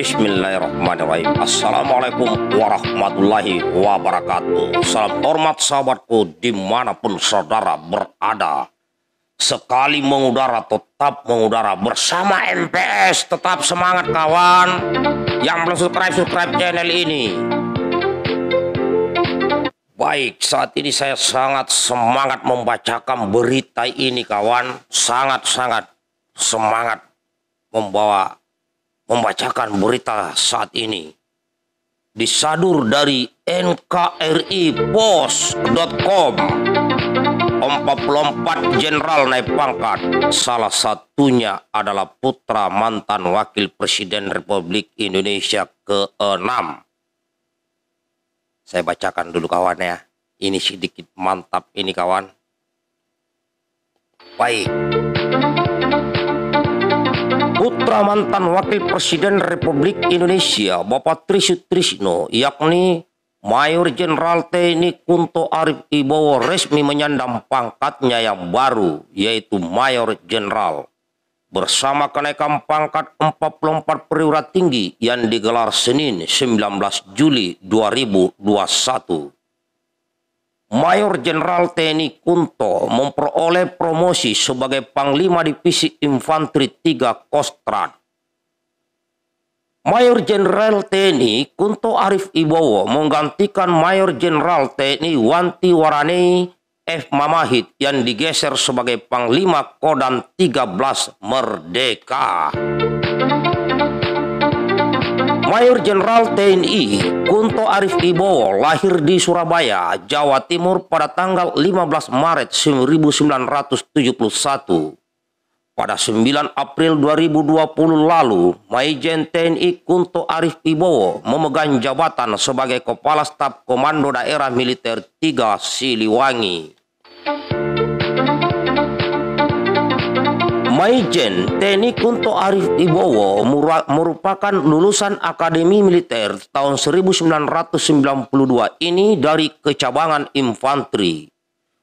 Bismillahirrahmanirrahim Assalamualaikum warahmatullahi wabarakatuh Salam hormat sahabatku dimanapun saudara berada Sekali mengudara tetap mengudara bersama MPS Tetap semangat kawan Yang belum subscribe-subscribe channel ini Baik, saat ini saya sangat semangat membacakan berita ini kawan Sangat-sangat semangat membawa membacakan berita saat ini. Disadur dari nkripos.com. 44 jenderal naik pangkat. Salah satunya adalah putra mantan wakil presiden Republik Indonesia ke-6. Saya bacakan dulu kawan ya. Ini sedikit mantap ini kawan. Baik putra mantan Wakil Presiden Republik Indonesia Bapak Trisutrisno yakni Mayor Jenderal TNI Kunto Arif Ibowo resmi menyandang pangkatnya yang baru yaitu Mayor Jenderal bersama kenaikan pangkat 44 perwira tinggi yang digelar Senin 19 Juli 2021. Mayor Jenderal TNI Kunto memperoleh promosi sebagai Panglima Divisi Infanteri 3 Kostrad. Mayor Jenderal TNI Kunto Arif Ibowo menggantikan Mayor Jenderal TNI Wanti Warane F. Mamahid yang digeser sebagai Panglima Kodam 13 Merdeka. Mayor Jenderal TNI Kunto Arif Ibowo lahir di Surabaya, Jawa Timur pada tanggal 15 Maret 1971. Pada 9 April 2020 lalu, Maijen TNI Kunto Arif Ibowo memegang jabatan sebagai Kepala Staf Komando Daerah Militer 3 Siliwangi. Maijen TNI Kunto Arif Ibowo merupakan lulusan Akademi Militer tahun 1992 ini dari kecabangan infanteri.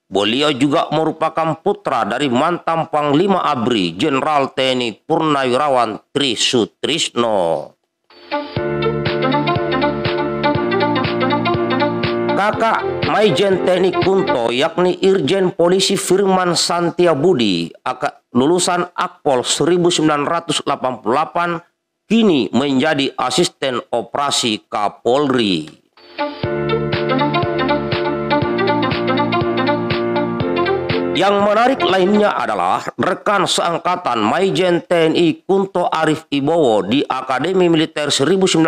Beliau juga merupakan putra dari mantan Panglima Abri Jenderal TNI Purnawirawan Tri Sutrisno. Kakak Maijen Teknik Kunto yakni Irjen Polisi Firman Santiabudi lulusan Akpol 1988 kini menjadi asisten operasi Kapolri. Yang menarik lainnya adalah rekan seangkatan Maijen TNI Kunto Arif Ibowo di Akademi Militer 1992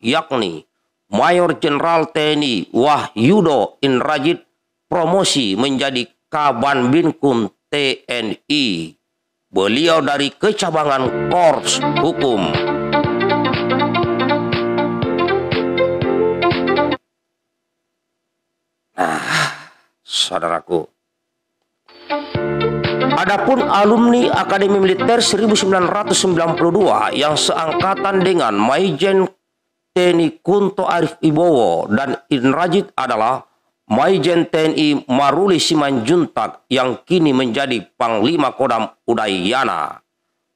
yakni Mayor Jenderal TNI Wahyudo Inrajit promosi menjadi Kaban Binkum TNI. Beliau dari kecabangan Korps Hukum. Nah, saudaraku. Adapun alumni Akademi Militer 1992 yang seangkatan dengan Maijen TNI Kunto Arif Ibowo dan Inrajit adalah Maijen TNI Maruli Simanjuntak yang kini menjadi Panglima Kodam Udayana.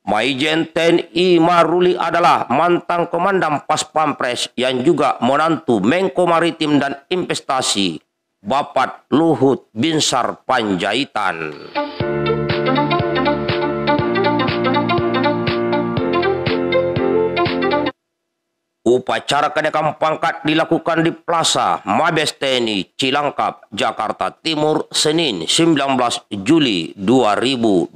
Maijen TNI Maruli adalah mantan Komandan Pas Pampres yang juga menantu Menko Maritim dan Investasi Bapak Luhut Binsar Panjaitan. Upacara kenaikan pangkat dilakukan di Plaza Mabes TNI Cilangkap, Jakarta Timur, Senin 19 Juli 2021.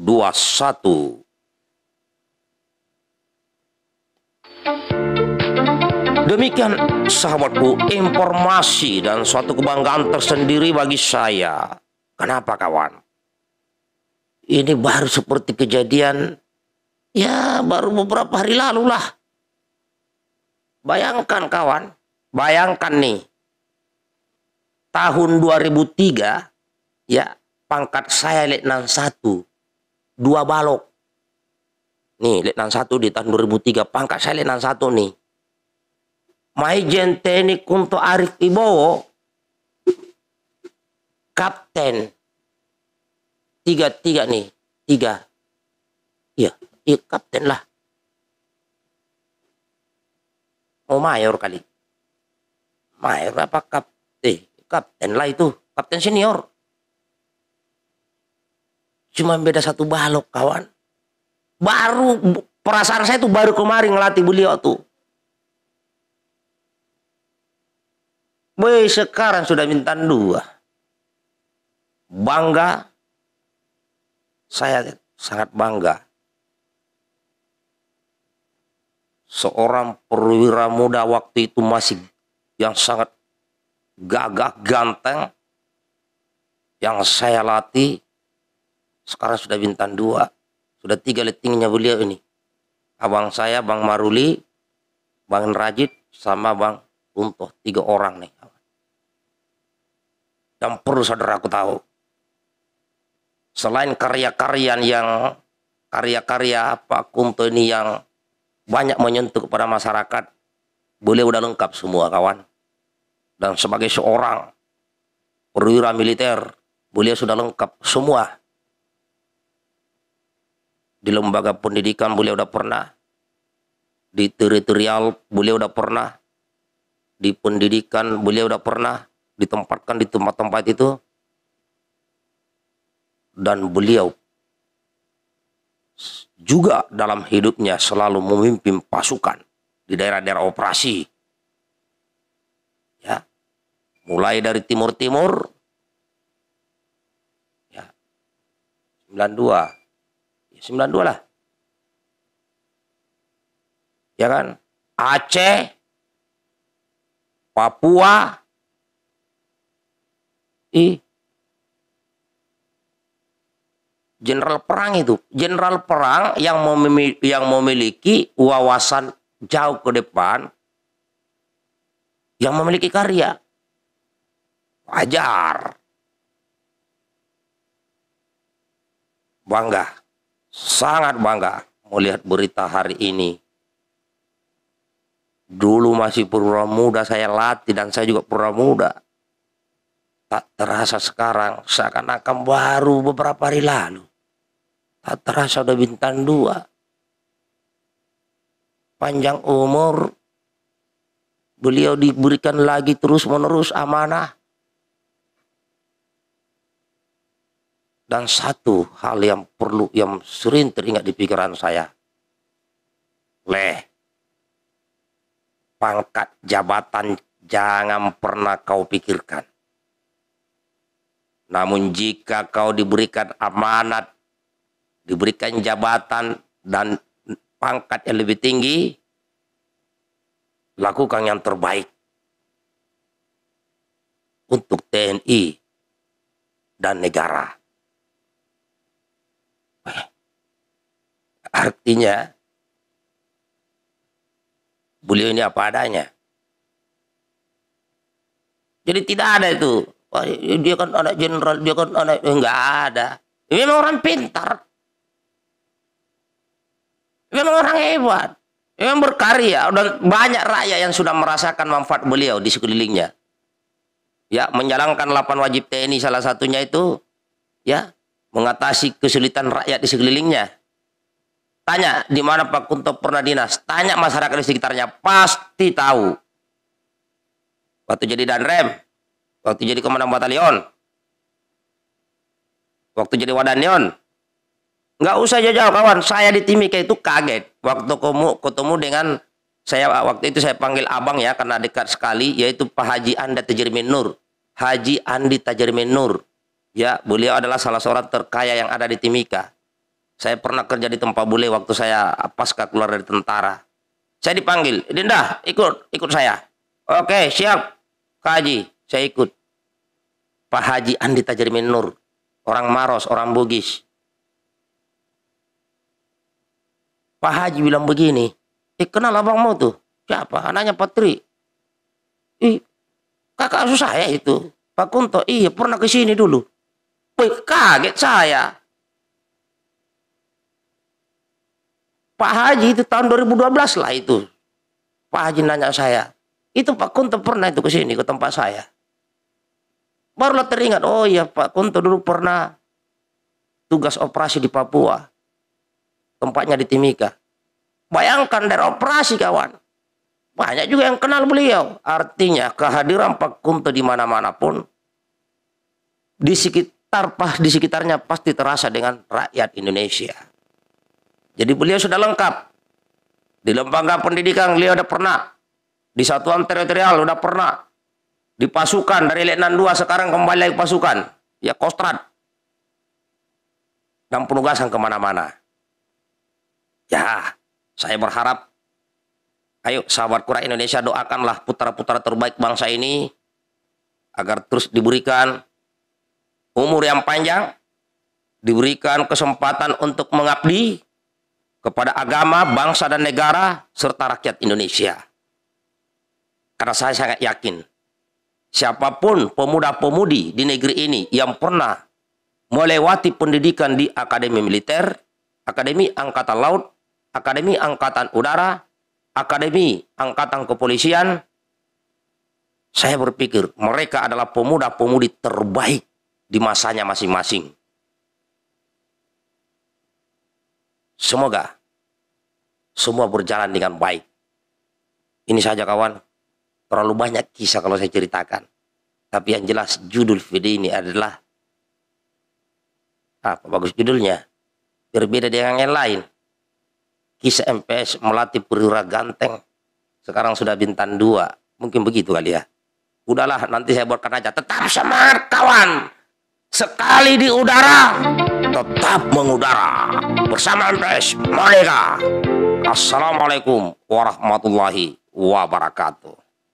Demikian sahabatku informasi dan suatu kebanggaan tersendiri bagi saya. Kenapa kawan? Ini baru seperti kejadian ya baru beberapa hari lalu lah Bayangkan kawan, bayangkan nih. Tahun 2003 ya pangkat saya letnan 1 dua balok. Nih, letnan 1 di tahun 2003 pangkat saya letnan 1 nih. Maijen TNI Kunto Arif Ibowo kapten tiga tiga nih tiga iya iya kapten lah Oh mayor kali. Mayor apa kap? Eh, kapten lah itu. Kapten senior. Cuma beda satu balok kawan. Baru perasaan saya tuh baru kemarin ngelatih beliau tuh. Boy sekarang sudah minta dua. Bangga. Saya sangat bangga seorang perwira muda waktu itu masih yang sangat gagah ganteng yang saya latih sekarang sudah bintang dua sudah tiga letingnya beliau ini abang saya bang Maruli bang Rajit sama bang Untuh tiga orang nih dan perlu aku tahu selain karya-karya yang karya-karya Pak Kunto ini yang banyak menyentuh kepada masyarakat. Beliau udah lengkap semua kawan. Dan sebagai seorang perwira militer, beliau sudah lengkap semua. Di lembaga pendidikan beliau udah pernah. Di teritorial beliau udah pernah. Di pendidikan beliau udah pernah. Ditempatkan di tempat-tempat itu. Dan beliau juga dalam hidupnya selalu memimpin pasukan di daerah-daerah operasi. Ya. Mulai dari timur-timur ya. 92. Ya, 92 lah. Ya kan? Aceh, Papua, i Jenderal perang itu, jenderal perang yang memiliki, yang memiliki wawasan jauh ke depan, yang memiliki karya, wajar, bangga, sangat bangga melihat berita hari ini. Dulu masih pura muda saya latih dan saya juga pura muda Tak terasa sekarang seakan-akan baru beberapa hari lalu. Tak terasa udah bintang dua. Panjang umur. Beliau diberikan lagi terus menerus amanah. Dan satu hal yang perlu yang sering teringat di pikiran saya. Leh. Pangkat jabatan jangan pernah kau pikirkan namun jika kau diberikan amanat, diberikan jabatan dan pangkat yang lebih tinggi, lakukan yang terbaik untuk TNI dan negara. Artinya, beliau ini apa adanya. Jadi tidak ada itu Wah, dia kan anak jenderal, dia kan anak enggak eh, ada. Memang orang pintar. Memang orang hebat. Memang berkarya dan banyak rakyat yang sudah merasakan manfaat beliau di sekelilingnya. Ya, menjalankan 8 wajib TNI salah satunya itu ya, mengatasi kesulitan rakyat di sekelilingnya. Tanya di mana Pak Kunto pernah dinas, tanya masyarakat di sekitarnya pasti tahu. Waktu jadi dan Rem waktu jadi komandan batalion, waktu jadi wadanion. Nggak usah jajal kawan, saya di Timika itu kaget waktu kamu ketemu dengan saya waktu itu saya panggil abang ya karena dekat sekali yaitu Pak Haji Anda Tajirmin Nur. Haji Andi Tajirmin Nur. Ya, beliau adalah salah seorang terkaya yang ada di Timika. Saya pernah kerja di tempat bule waktu saya pasca keluar dari tentara. Saya dipanggil, Dinda, ikut, ikut saya. Oke, siap, Kaji, saya ikut. Pak Haji Andi Tajrimin Nur, orang Maros, orang Bugis. Pak Haji bilang begini, eh kenal abangmu tuh, siapa? Anaknya Patri. Ih, kakak susah ya itu. Pak Kunto, iya pernah ke sini dulu. Wih, kaget saya. Pak Haji itu tahun 2012 lah itu. Pak Haji nanya saya, itu Pak Kunto pernah itu ke sini ke tempat saya. Barulah teringat, oh iya Pak Kunto dulu pernah tugas operasi di Papua. Tempatnya di Timika. Bayangkan dari operasi kawan. Banyak juga yang kenal beliau. Artinya kehadiran Pak Kunto di mana-mana pun di sekitar di sekitarnya pasti terasa dengan rakyat Indonesia. Jadi beliau sudah lengkap. Di lembaga pendidikan beliau sudah pernah. Di satuan teritorial sudah pernah. Di pasukan dari Letnan 2 sekarang kembali lagi pasukan. Ya kostrat. Dan penugasan kemana-mana. Ya, saya berharap. Ayo sahabat kura Indonesia doakanlah putra-putra terbaik bangsa ini. Agar terus diberikan umur yang panjang. Diberikan kesempatan untuk mengabdi kepada agama, bangsa, dan negara, serta rakyat Indonesia. Karena saya sangat yakin siapapun pemuda-pemudi di negeri ini yang pernah melewati pendidikan di Akademi Militer, Akademi Angkatan Laut, Akademi Angkatan Udara, Akademi Angkatan Kepolisian, saya berpikir mereka adalah pemuda-pemudi terbaik di masanya masing-masing. Semoga semua berjalan dengan baik. Ini saja kawan. Terlalu banyak kisah kalau saya ceritakan. Tapi yang jelas judul video ini adalah apa bagus judulnya. Berbeda dengan yang lain. Kisah MPS melatih perwira ganteng. Sekarang sudah bintang dua. Mungkin begitu kali ya. Udahlah nanti saya buatkan aja. Tetap semangat kawan. Sekali di udara, tetap mengudara. Bersama MPS mereka Assalamualaikum warahmatullahi wabarakatuh.